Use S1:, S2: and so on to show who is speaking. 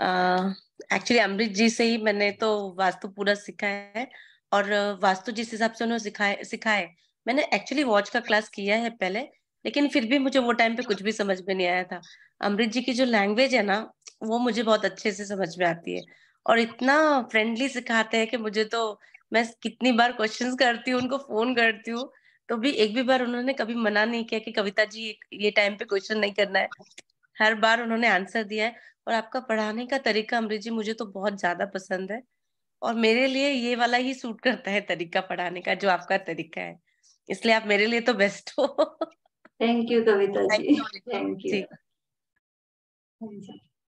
S1: actually अमृत जी से ही मैंने तो वास्तु पूरा सीखा है और वास्तु जिस हिसाब से उन्होंने सिखाए सिखाए मैंने एक्चुअली वॉच का क्लास किया है पहले लेकिन फिर भी मुझे वो टाइम पे कुछ भी समझ में नहीं आया था अमृत जी की जो लैंग्वेज है ना वो मुझे बहुत अच्छे से समझ में आती है और इतना फ्रेंडली सिखाते हैं कि मुझे तो मैं कितनी बार क्वेश्चंस करती हूँ उनको फोन करती हूँ तो भी एक भी बार उन्होंने कभी मना नहीं किया कि कविता जी ये टाइम पे क्वेश्चन नहीं करना है हर बार उन्होंने आंसर दिया है और आपका पढ़ाने का तरीका अमृत जी मुझे तो बहुत ज्यादा पसंद है और मेरे लिए ये वाला ही सूट करता है तरीका पढ़ाने का जो आपका तरीका है इसलिए आप मेरे लिए तो बेस्ट हो thank you Kavita ji thank you